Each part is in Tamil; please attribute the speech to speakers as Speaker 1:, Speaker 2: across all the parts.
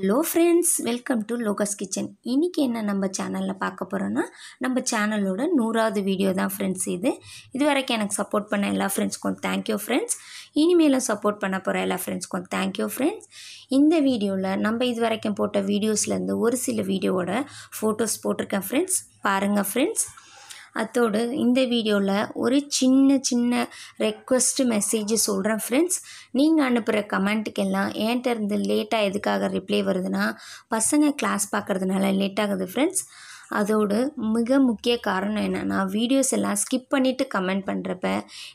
Speaker 1: ஹலோ ஃப்ரெண்ட்ஸ் வெல்கம் டு லோகஸ் கிச்சன் இன்றைக்கி என்ன நம்ம சேனலில் பார்க்க போகிறோன்னா நம்ம சேனலோட நூறாவது வீடியோ தான் ஃப்ரெண்ட்ஸ் இது இது வரைக்கும் எனக்கு சப்போர்ட் பண்ண எல்லா ஃப்ரெண்ட்ஸ்க்கும் தேங்க்யூ ஃப்ரெண்ட்ஸ் இனிமேலும் சப்போர்ட் பண்ண போகிற எல்லா ஃப்ரெண்ட்ஸ்க்கும் தேங்க்யூ ஃப்ரெண்ட்ஸ் இந்த வீடியோவில் நம்ம இது வரைக்கும் போட்ட வீடியோஸ்லேருந்து ஒரு சில வீடியோவோட ஃபோட்டோஸ் போட்டிருக்கேன் ஃப்ரெண்ட்ஸ் பாருங்கள் ஃப்ரெண்ட்ஸ் அத்தோடு இந்த வீடியோவில் ஒரு சின்ன சின்ன ரெக்வஸ்ட்டு மெசேஜ் சொல்கிறேன் ஃப்ரெண்ட்ஸ் நீங்கள் அனுப்புகிற கமெண்ட்டுக்கெல்லாம் என்கிட்ட இருந்து லேட்டாக எதுக்காக ரிப்ளை வருதுன்னா பசங்க கிளாஸ் பார்க்குறதுனால லேட் ஆகுது ஃப்ரெண்ட்ஸ் அதோட மிக முக்கிய காரணம் என்னென்னா வீடியோஸ் எல்லாம் ஸ்கிப் பண்ணிவிட்டு கமெண்ட் பண்ணுறப்ப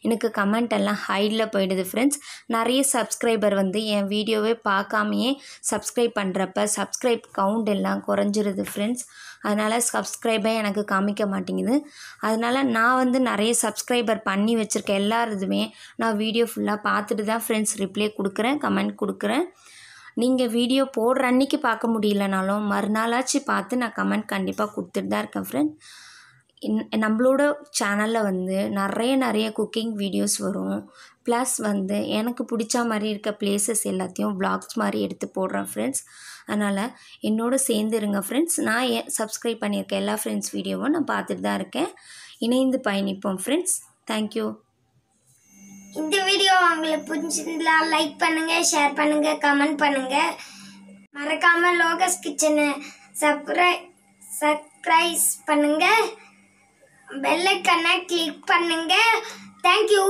Speaker 1: எனக்கு கமெண்ட் எல்லாம் ஹைடில் போயிடுது ஃப்ரெண்ட்ஸ் நிறைய சப்ஸ்கிரைபர் வந்து என் வீடியோவே பார்க்காமையே சப்ஸ்கிரைப் பண்ணுறப்ப சப்ஸ்கிரைப் கவுண்ட் எல்லாம் குறைஞ்சிருது ஃப்ரெண்ட்ஸ் அதனால் சப்ஸ்கிரைபே எனக்கு காமிக்க மாட்டேங்குது அதனால் நான் வந்து நிறைய சப்ஸ்கிரைபர் பண்ணி வச்சுருக்கேன் எல்லாருதுமே நான் வீடியோ ஃபுல்லாக பார்த்துட்டு தான் ஃப்ரெண்ட்ஸ் ரிப்ளை கொடுக்குறேன் கமெண்ட் கொடுக்குறேன் நீங்கள் வீடியோ போடுற அன்னைக்கு பார்க்க முடியலனாலும் மறுநாளாச்சு பார்த்து நான் கமெண்ட் கண்டிப்பாக கொடுத்துட்டு தான் இருக்கேன் ஃப்ரெண்ட் நம்மளோட சேனலில் வந்து நிறைய நிறைய குக்கிங் வீடியோஸ் வரும் ப்ளஸ் வந்து எனக்கு பிடிச்ச மாதிரி இருக்க பிளேசஸ் எல்லாத்தையும் பிளாக்ஸ் மாதிரி எடுத்து போடுறேன் ஃப்ரெண்ட்ஸ் அதனால் என்னோட சேர்ந்து இருங்க ஃப்ரெண்ட்ஸ் நான் ஏ சப்ஸ்கிரைப் பண்ணியிருக்க எல்லா ஃப்ரெண்ட்ஸ் வீடியோவும் நான் பார்த்துட்டு தான் இருக்கேன் இணைந்து பயணிப்போம் ஃப்ரெண்ட்ஸ் தேங்க்யூ
Speaker 2: வீடியோ உங்களுக்கு பிடிச்சிருந்தா லைக் பண்ணுங்கள் ஷேர் பண்ணுங்கள் கமெண்ட் பண்ணுங்கள் மறக்காமல் லோகஸ் கிச்சனை சப்ரை சப்ரைஸ் பண்ணுங்கள் பெல்லைக்கனை கிளிக் பண்ணுங்கள் தேங்க்யூ